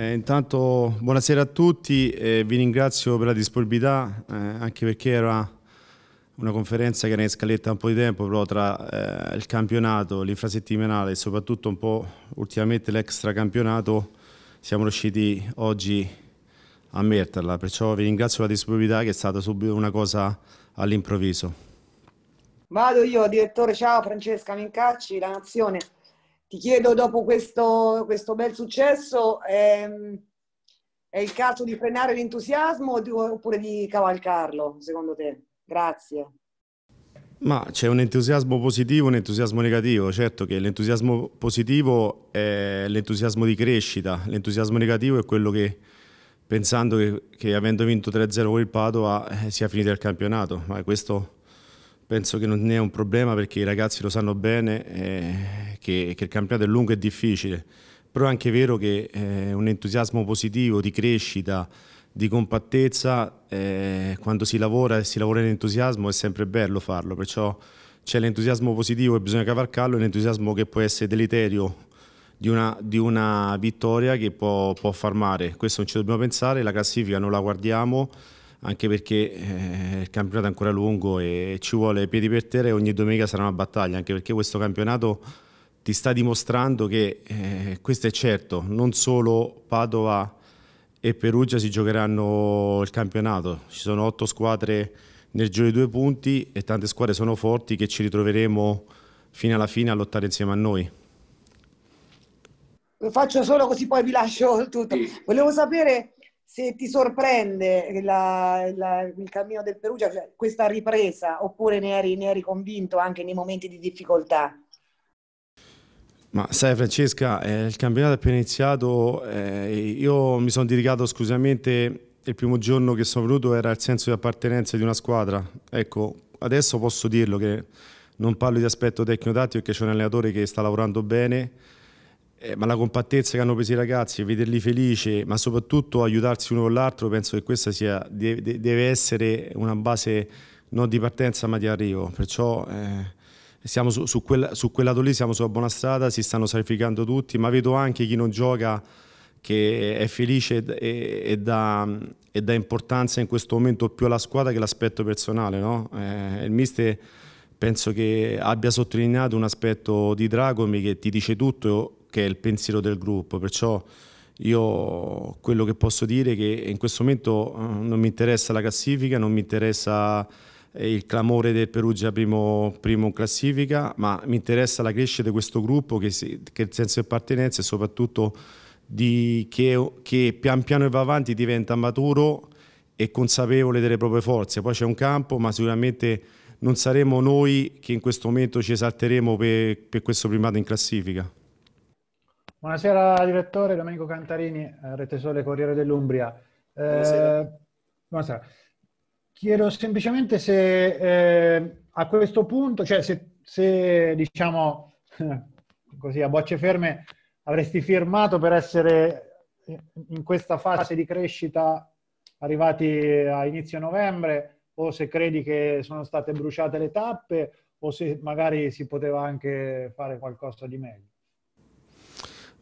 Eh, intanto buonasera a tutti, eh, vi ringrazio per la disponibilità, eh, anche perché era una conferenza che era in scaletta un po' di tempo, però tra eh, il campionato, l'infrasettimanale e soprattutto un po' ultimamente l'extracampionato siamo riusciti oggi a metterla, perciò vi ringrazio per la disponibilità che è stata subito una cosa all'improvviso. Vado io, direttore, ciao Francesca Mincacci, La Nazione. Ti chiedo, dopo questo, questo bel successo, ehm, è il caso di frenare l'entusiasmo oppure di cavalcarlo, secondo te? Grazie. Ma c'è un entusiasmo positivo e un entusiasmo negativo, certo che l'entusiasmo positivo è l'entusiasmo di crescita, l'entusiasmo negativo è quello che pensando che, che avendo vinto 3-0 con il Padova eh, sia finito il campionato, ma questo penso che non è un problema perché i ragazzi lo sanno bene eh, che, che, il campionato è lungo e difficile, però è anche vero che eh, un entusiasmo positivo di crescita, di compattezza, eh, quando si lavora e si lavora in entusiasmo è sempre bello farlo, perciò c'è l'entusiasmo positivo e bisogna cavalcarlo un entusiasmo che può essere deleterio di una, di una vittoria che può, può far male. Questo non ci dobbiamo pensare, la classifica non la guardiamo, anche perché eh, il campionato è ancora lungo e ci vuole piedi per terra e ogni domenica sarà una battaglia, anche perché questo campionato ti sta dimostrando che, eh, questo è certo, non solo Padova e Perugia si giocheranno il campionato, ci sono otto squadre nel giro di due punti e tante squadre sono forti che ci ritroveremo fino alla fine a lottare insieme a noi. Lo faccio solo così poi vi lascio tutto. Volevo sapere se ti sorprende la, la, il cammino del Perugia, cioè questa ripresa, oppure ne eri, ne eri, convinto anche nei momenti di difficoltà? Ma sai Francesca, eh, il campionato è appena iniziato, eh, io mi sono dedicato esclusivamente, il primo giorno che sono venuto era il senso di appartenenza di una squadra, ecco, adesso posso dirlo che non parlo di aspetto tecnico-tattico perché c'è un allenatore che sta lavorando bene, eh, ma la compattezza che hanno preso i ragazzi, vederli felici, ma soprattutto aiutarsi uno con l'altro, penso che questa sia, deve, deve essere una base non di partenza ma di arrivo. Perciò eh, siamo su, su, quel, su quel lato lì, siamo sulla buona strada, si stanno sacrificando tutti, ma vedo anche chi non gioca che è felice e, dà, e dà importanza in questo momento più alla squadra che all'aspetto personale. No? Eh, il mister penso che abbia sottolineato un aspetto di Dragomi che ti dice tutto che è il pensiero del gruppo, perciò io quello che posso dire è che in questo momento eh, non mi interessa la classifica, non mi interessa eh, il clamore del Perugia primo, primo in classifica, ma mi interessa la crescita di questo gruppo che, si, che il senso di appartenenza e soprattutto di, che, che pian piano e va avanti diventa maturo e consapevole delle proprie forze. Poi c'è un campo, ma sicuramente non saremo noi che in questo momento ci esalteremo per, per questo primato in classifica. Buonasera direttore, Domenico Cantarini, eh, Rete Sole Corriere dell'Umbria. Eh, buonasera. buonasera. Chiedo semplicemente se eh, a questo punto, cioè se, se diciamo così a bocce ferme avresti firmato per essere in questa fase di crescita arrivati a inizio novembre o se credi che sono state bruciate le tappe o se magari si poteva anche fare qualcosa di meglio.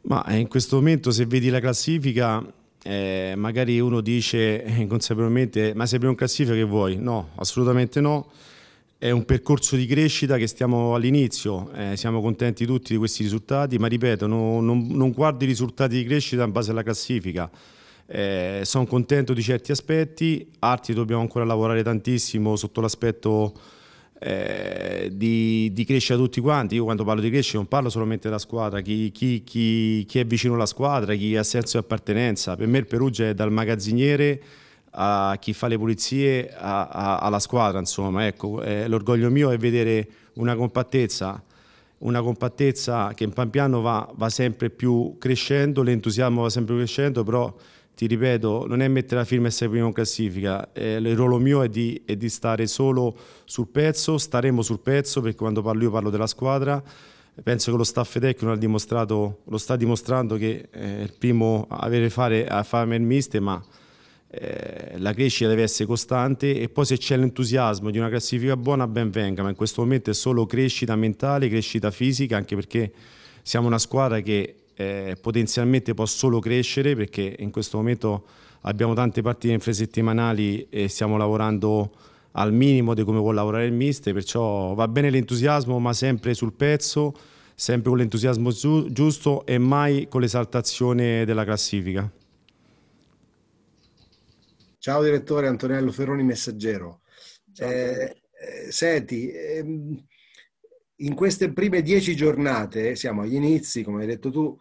Ma eh, in questo momento se vedi la classifica eh, magari uno dice eh, inconsapevolmente ma sei primo in classifica che vuoi? No, assolutamente no. È un percorso di crescita che stiamo all'inizio, eh, siamo contenti tutti di questi risultati, ma ripeto, no, non, non guardi i risultati di crescita in base alla classifica. Eh, sono contento di certi aspetti, altri dobbiamo ancora lavorare tantissimo sotto l'aspetto eh, di, di, crescita tutti quanti. Io quando parlo di crescita non parlo solamente della squadra, chi, chi, chi, chi, è vicino alla squadra, chi ha senso di appartenenza. Per me il Perugia è dal magazziniere a chi fa le pulizie a, a, alla squadra, insomma. Ecco, eh, l'orgoglio mio è vedere una compattezza una compattezza che in pian piano va, va sempre più crescendo, l'entusiasmo va sempre più crescendo, però ti ripeto, non è mettere la firma e essere primo in classifica, eh, il ruolo mio è di, è di, stare solo sul pezzo, staremo sul pezzo perché quando parlo io parlo della squadra, penso che lo staff tecnico lo sta dimostrando che eh, è il primo a avere fare a fare il mister, ma eh, la crescita deve essere costante e poi se c'è l'entusiasmo di una classifica buona ben venga, ma in questo momento è solo crescita mentale, crescita fisica, anche perché siamo una squadra che eh, potenzialmente può solo crescere perché in questo momento abbiamo tante partite infrasettimanali e stiamo lavorando al minimo di come può lavorare il mister, perciò va bene l'entusiasmo ma sempre sul pezzo, sempre con l'entusiasmo giusto e mai con l'esaltazione della classifica. Ciao direttore Antonello Ferroni Messaggero. Eh, senti, ehm, in queste prime dieci giornate, siamo agli inizi, come hai detto tu,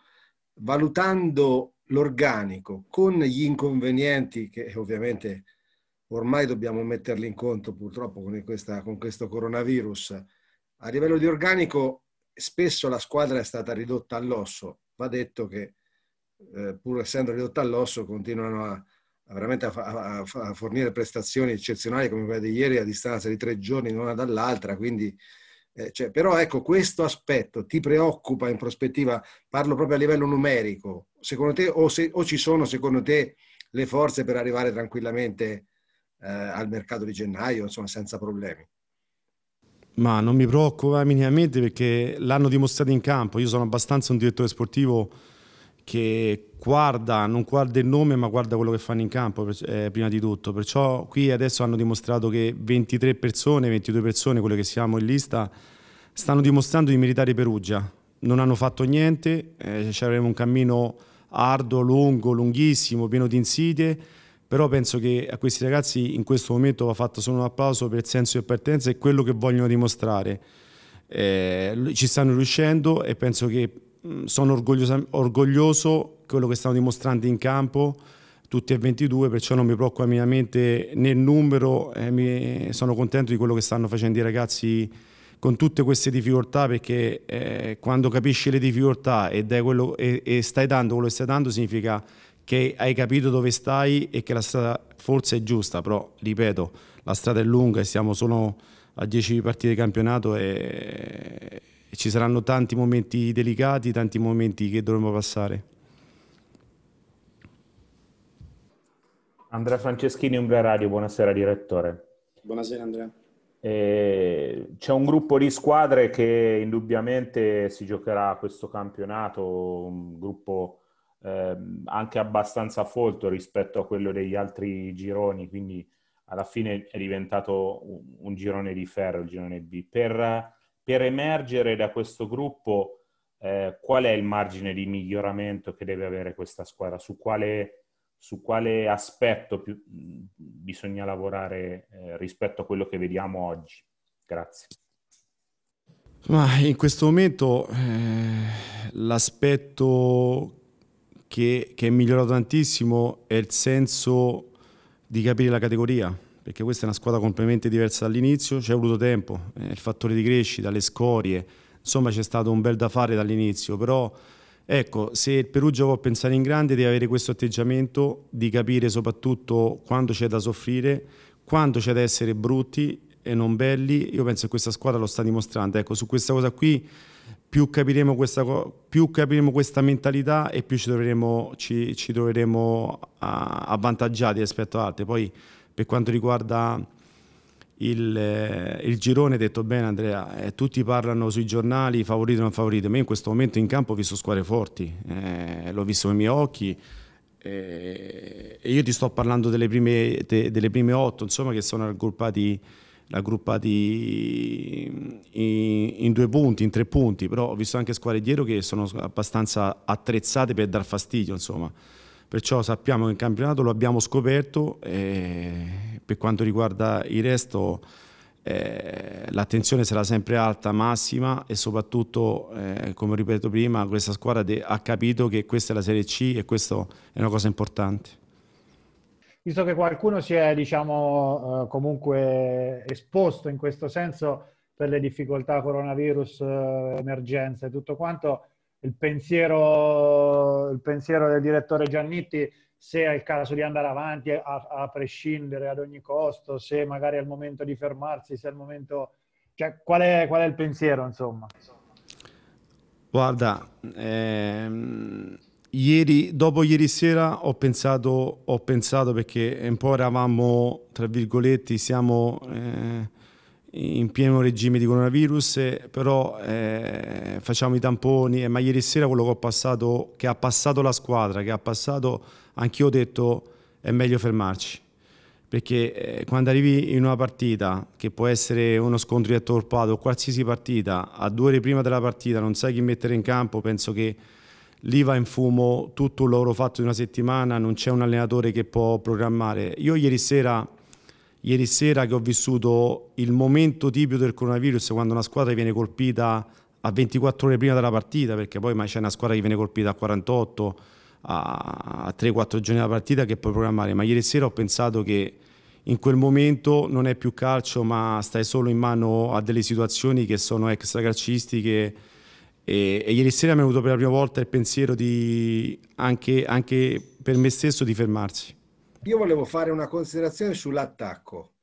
valutando l'organico con gli inconvenienti che ovviamente ormai dobbiamo metterli in conto purtroppo con, questa, con questo coronavirus, a livello di organico spesso la squadra è stata ridotta all'osso, va detto che eh, pur essendo ridotta all'osso continuano a, a veramente a, a, a, fornire prestazioni eccezionali come quella di ieri a distanza di tre giorni l'una dall'altra, quindi eh, cioè, però ecco, questo aspetto ti preoccupa in prospettiva, parlo proprio a livello numerico, secondo te, o, se, o ci sono secondo te le forze per arrivare tranquillamente eh, al mercato di gennaio, insomma, senza problemi? Ma non mi preoccupa minimamente perché l'hanno dimostrato in campo, io sono abbastanza un direttore sportivo che guarda, non guarda il nome, ma guarda quello che fanno in campo eh, prima di tutto. Perciò qui adesso hanno dimostrato che 23 persone, 22 persone, quelle che siamo in lista, stanno dimostrando di meritare Perugia. Non hanno fatto niente, eh, avremo un cammino arduo, lungo, lunghissimo, pieno di insidie, però penso che a questi ragazzi in questo momento va fatto solo un applauso per il senso di appartenenza e quello che vogliono dimostrare. Eh, ci stanno riuscendo e penso che Mm, sono orgoglioso, di quello che stanno dimostrando in campo tutti e 22, perciò non mi preoccupa minimamente nel numero, eh, sono contento di quello che stanno facendo i ragazzi con tutte queste difficoltà, perché eh, quando capisci le difficoltà e, quello, e, e, stai dando quello che stai dando significa che hai capito dove stai e che la strada forse è giusta, però ripeto, la strada è lunga e siamo solo a 10 partite di campionato e e ci saranno tanti momenti delicati, tanti momenti che dovremo passare. Andrea Franceschini, Umbria Radio, buonasera direttore. Buonasera Andrea. Eh, c'è un gruppo di squadre che indubbiamente si giocherà questo campionato, un gruppo eh, anche abbastanza folto rispetto a quello degli altri gironi, quindi alla fine è diventato un, un girone di ferro, il girone B. Per per emergere da questo gruppo eh, qual è il margine di miglioramento che deve avere questa squadra, su quale, su quale aspetto più, bisogna lavorare eh, rispetto a quello che vediamo oggi. Grazie. Ma in questo momento eh, l'aspetto che, che è migliorato tantissimo è il senso di capire la categoria perché questa è una squadra completamente diversa dall'inizio, ci è voluto tempo, eh, il fattore di crescita, le scorie, insomma c'è stato un bel da fare dall'inizio, però ecco, se il Perugia può pensare in grande deve avere questo atteggiamento di capire soprattutto quando c'è da soffrire, quando c'è da essere brutti e non belli, io penso che questa squadra lo sta dimostrando, ecco, su questa cosa qui più capiremo questa, più capiremo questa mentalità e più ci troveremo, ci, ci troveremo avvantaggiati rispetto ad altri. Poi, per quanto riguarda il, eh, il girone, detto bene Andrea, eh, tutti parlano sui giornali favorito o non favorito, ma io in questo momento in campo ho visto squadre forti, eh, l'ho visto con i miei occhi eh, e io ti sto parlando delle prime, de, delle prime otto, insomma, che sono raggruppati raggruppati in, due punti, in tre punti, però ho visto anche squadre dietro che sono abbastanza attrezzate per dar fastidio, insomma. Perciò sappiamo che in campionato lo abbiamo scoperto e per quanto riguarda il resto eh, l'attenzione sarà sempre alta, massima e soprattutto, eh, come ripeto prima, questa squadra ha capito che questa è la Serie C e questa è una cosa importante visto che qualcuno si è diciamo, eh, comunque esposto in questo senso per le difficoltà coronavirus, eh, emergenze e tutto quanto, il pensiero, il pensiero del direttore Giannitti se è il caso di andare avanti a, a, prescindere ad ogni costo, se magari è il momento di fermarsi, se è il momento... Cioè, qual, è, qual è il pensiero, insomma? Guarda, ehm, ieri, dopo ieri sera ho pensato, ho pensato perché un po' eravamo, tra virgolette, siamo... Eh, in pieno regime di coronavirus, però eh, facciamo i tamponi, eh, ma ieri sera quello che, ho passato, che ha passato la squadra, che ha passato, anch'io ho detto è meglio fermarci, perché eh, quando arrivi in una partita, che può essere uno scontro di attorpato o qualsiasi partita, a due ore prima della partita non sai chi mettere in campo, penso che lì va in fumo tutto il lavoro fatto di una settimana, non c'è un allenatore che può programmare. Io ieri sera ieri sera che ho vissuto il momento tipico del coronavirus quando una squadra viene colpita a 24 ore prima della partita, perché poi c'è una squadra che viene colpita a 48, a 3-4 giorni dalla partita che puoi programmare, ma ieri sera ho pensato che in quel momento non è più calcio, ma stai solo in mano a delle situazioni che sono extracalcistiche. E, e ieri sera mi è venuto per la prima volta il pensiero di, anche, anche per me stesso di fermarsi. Io volevo fare una considerazione sull'attacco,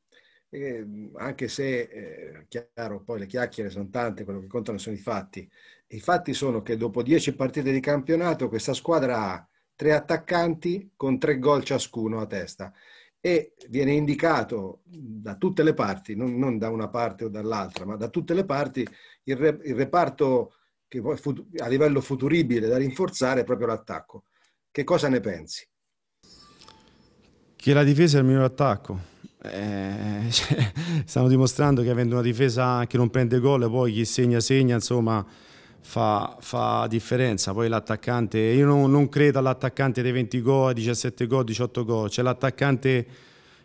eh, anche se, eh, chiaro, poi le chiacchiere sono tante, quello che contano sono i fatti. I fatti sono che dopo dieci partite di campionato questa squadra ha tre attaccanti con tre gol ciascuno a testa e viene indicato da tutte le parti, non, non da una parte o dall'altra, ma da tutte le parti il, re, il reparto che a livello futuribile da rinforzare è proprio l'attacco. Che cosa ne pensi? che la difesa è il miglior attacco. Eh, cioè, stanno dimostrando che avendo una difesa che non prende gol, poi chi segna segna, insomma fa, fa differenza. Poi l'attaccante, io non, non credo all'attaccante dei 20 gol, 17 gol, 18 gol, c'è cioè, l'attaccante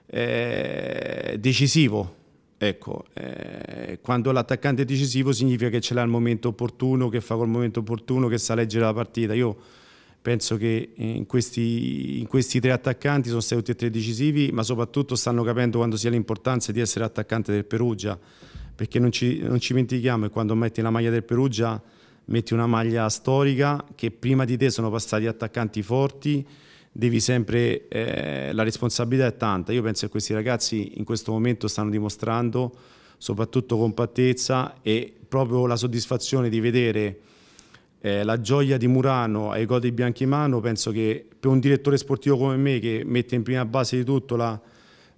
eh, decisivo. Ecco, eh, quando l'attaccante è decisivo significa che ce l'ha al momento opportuno, che fa col momento opportuno, che sa leggere la partita. Io penso che eh, in questi, in questi, tre attaccanti sono stati tutti e tre decisivi, ma soprattutto stanno capendo quanto sia l'importanza di essere attaccante del Perugia, perché non ci, non ci dimentichiamo che quando metti la maglia del Perugia metti una maglia storica che prima di te sono passati attaccanti forti, devi sempre, eh, la responsabilità è tanta. Io penso che questi ragazzi in questo momento stanno dimostrando soprattutto compattezza e proprio la soddisfazione di vedere eh, la gioia di Murano ai Codi Bianchi Mano, penso che per un direttore sportivo come me che mette in prima base di tutto la,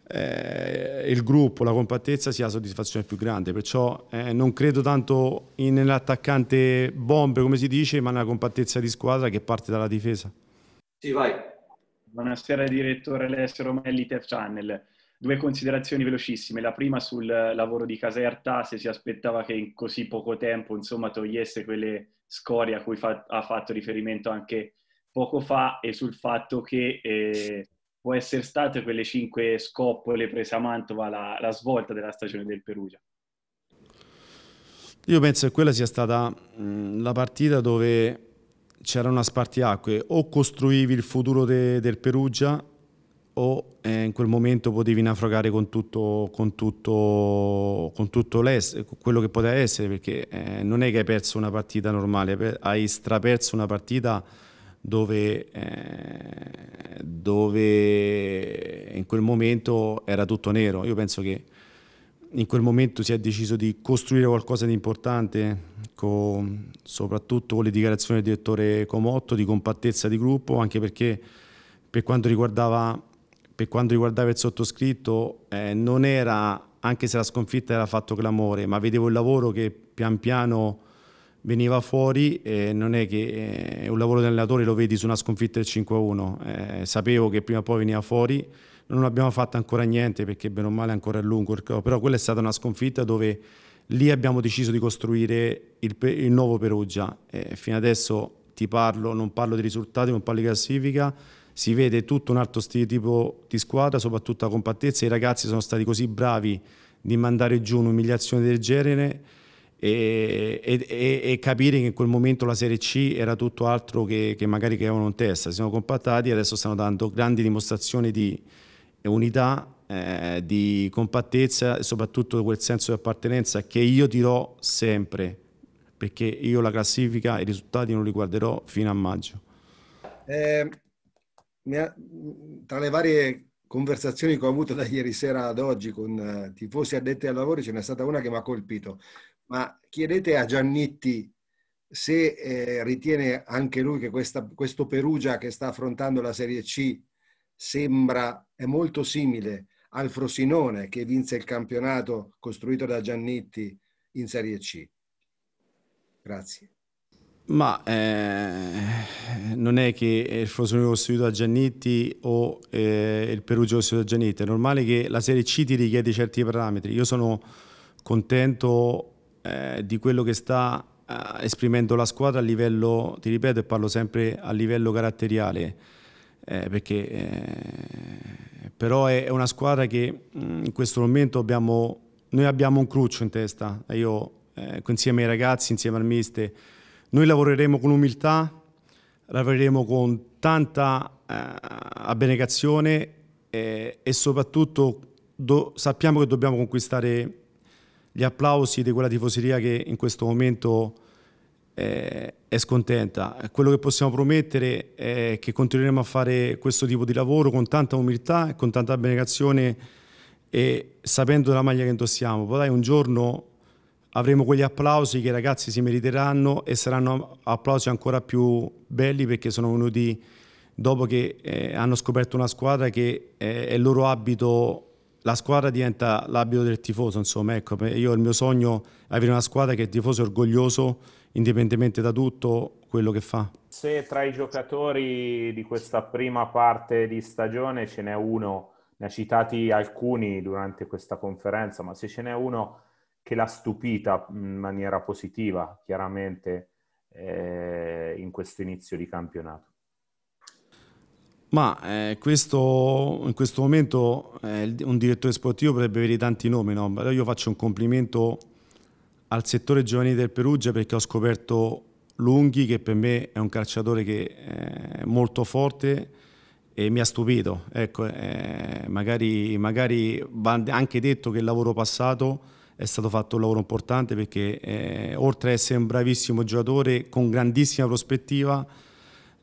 eh, il gruppo, la compattezza sia la soddisfazione più grande, perciò eh, non credo tanto nell'attaccante bombe come si dice, ma nella compattezza di squadra che parte dalla difesa. Sì, vai. Buonasera direttore Alessio Romelli, Tef Channel. Due considerazioni velocissime. La prima sul lavoro di Caserta, se si aspettava che in così poco tempo insomma, togliesse quelle scoria a cui fa- ha fatto riferimento anche poco fa e sul fatto che eh, può essere state quelle cinque scoppole prese a Mantova la, la svolta della stagione del Perugia. Io penso che quella sia stata mh, la partita dove c'era una spartiacque, o costruivi il futuro de- del Perugia o eh, in quel momento potevi naufragare con tutto, con tutto, con tutto quello che poteva essere, perché eh, non è che hai perso una partita normale, hai straperso una partita dove, eh, dove in quel momento era tutto nero. Io penso che in quel momento si è deciso di costruire qualcosa di importante, con, soprattutto con le dichiarazioni del direttore Comotto di compattezza di gruppo, anche perché per quanto riguardava per quanto riguardava il sottoscritto eh, non era, anche se la sconfitta era fatto clamore, ma vedevo il lavoro che pian piano veniva fuori e non è che eh, un lavoro di allenatore lo vedi su una sconfitta del 5-1, eh, sapevo che prima o poi veniva fuori, non abbiamo fatto ancora niente perché bene o male ancora è lungo, però quella è stata una sconfitta dove lì abbiamo deciso di costruire il, il nuovo Perugia, eh, fino adesso ti parlo, non parlo di risultati, non parlo di classifica, si vede tutto un altro tipo di squadra, soprattutto la compattezza. I ragazzi sono stati così bravi di mandare giù un'umiliazione del genere e, e, e, capire che in quel momento la Serie C era tutto altro che, che magari che avevano in testa. Si sono compattati e adesso stanno dando grandi dimostrazioni di unità, eh, di compattezza e soprattutto quel senso di appartenenza che io dirò sempre, perché io la classifica e i risultati non li guarderò fino a maggio. Eh ha, tra le varie conversazioni che ho avuto da ieri sera ad oggi con eh, tifosi addetti ai lavori ce n'è stata una che mi ha colpito. Ma chiedete a Giannitti se eh, ritiene anche lui che questa, questo Perugia che sta affrontando la Serie C sembra, è molto simile al Frosinone che vinse il campionato costruito da Giannitti in Serie C. Grazie. Ma eh, non è che il Frosinone lo studio da Giannitti o eh, il Perugia lo studio da Giannitti, è normale che la Serie C ti richiede certi parametri. Io sono contento eh, di quello che sta eh, esprimendo la squadra a livello, ti ripeto e parlo sempre a livello caratteriale, eh, perché, eh, però è, una squadra che mm, in questo momento abbiamo, noi abbiamo un cruccio in testa, io insieme ai ragazzi, insieme al mister, noi lavoreremo con umiltà, lavoreremo con tanta eh, abnegazione eh, e soprattutto do, sappiamo che dobbiamo conquistare gli applausi di quella tifoseria che in questo momento eh, è scontenta. Quello che possiamo promettere è che continueremo a fare questo tipo di lavoro con tanta umiltà e con tanta abnegazione e sapendo la maglia che indossiamo. Poi un giorno avremo quegli applausi che i ragazzi si meriteranno e saranno applausi ancora più belli perché sono venuti dopo che eh, hanno scoperto una squadra che eh, è il loro abito, la squadra diventa l'abito del tifoso, insomma, ecco, io il mio sogno è avere una squadra che il tifoso è orgoglioso indipendentemente da tutto quello che fa. Se tra i giocatori di questa prima parte di stagione ce n'è uno, ne ha citati alcuni durante questa conferenza, ma se ce n'è uno che l'ha stupita in maniera positiva, chiaramente, eh, in questo inizio di campionato? Ma eh, questo, in questo momento eh, un direttore sportivo potrebbe avere tanti nomi, no? però io faccio un complimento al settore giovanile del Perugia perché ho scoperto Lunghi che per me è un calciatore che eh, è molto forte e mi ha stupito. Ecco, eh, magari, magari va anche detto che il lavoro passato è stato fatto un lavoro importante perché eh, oltre ad essere un bravissimo giocatore con grandissima prospettiva,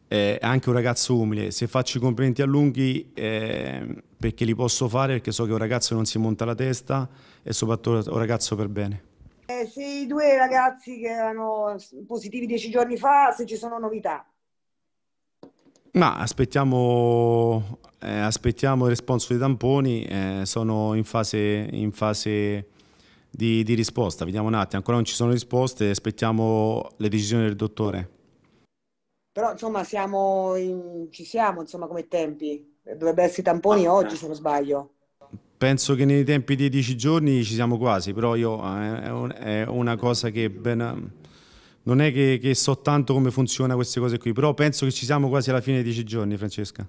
eh, è anche un ragazzo umile. Se faccio i complimenti a Lunghi eh, perché li posso fare, perché so che un ragazzo non si monta la testa e soprattutto un ragazzo per bene. Eh, se i due ragazzi che erano positivi dieci giorni fa, se ci sono novità? Ma aspettiamo, eh, aspettiamo il responso dei tamponi, eh, sono in fase, in fase di, di risposta. Vediamo un attimo, ancora non ci sono risposte, aspettiamo le decisioni del dottore. Però insomma siamo in, ci siamo insomma, come tempi, dovrebbe essere i tamponi ah, oggi eh. se non sbaglio. Penso che nei tempi di dieci giorni ci siamo quasi, però io, eh, è, una cosa che ben, non è che, che so tanto come funzionano queste cose qui, però penso che ci siamo quasi alla fine dei dieci giorni Francesca.